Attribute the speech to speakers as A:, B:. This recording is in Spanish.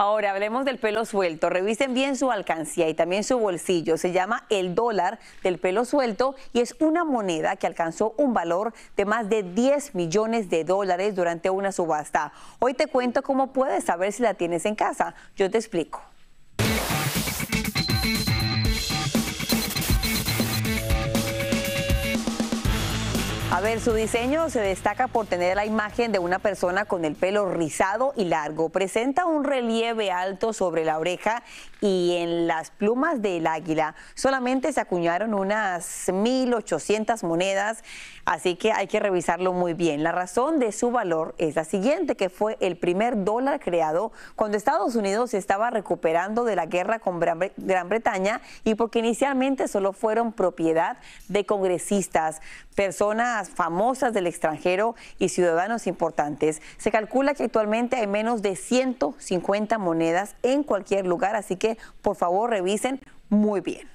A: Ahora hablemos del pelo suelto. Revisen bien su alcancía y también su bolsillo. Se llama el dólar del pelo suelto y es una moneda que alcanzó un valor de más de 10 millones de dólares durante una subasta. Hoy te cuento cómo puedes saber si la tienes en casa. Yo te explico. A ver, su diseño se destaca por tener la imagen de una persona con el pelo rizado y largo. Presenta un relieve alto sobre la oreja y en las plumas del águila. Solamente se acuñaron unas 1.800 monedas, así que hay que revisarlo muy bien. La razón de su valor es la siguiente, que fue el primer dólar creado cuando Estados Unidos estaba recuperando de la guerra con Gran, Gran Bretaña y porque inicialmente solo fueron propiedad de congresistas, personas famosas del extranjero y ciudadanos importantes. Se calcula que actualmente hay menos de 150 monedas en cualquier lugar, así que por favor revisen muy bien.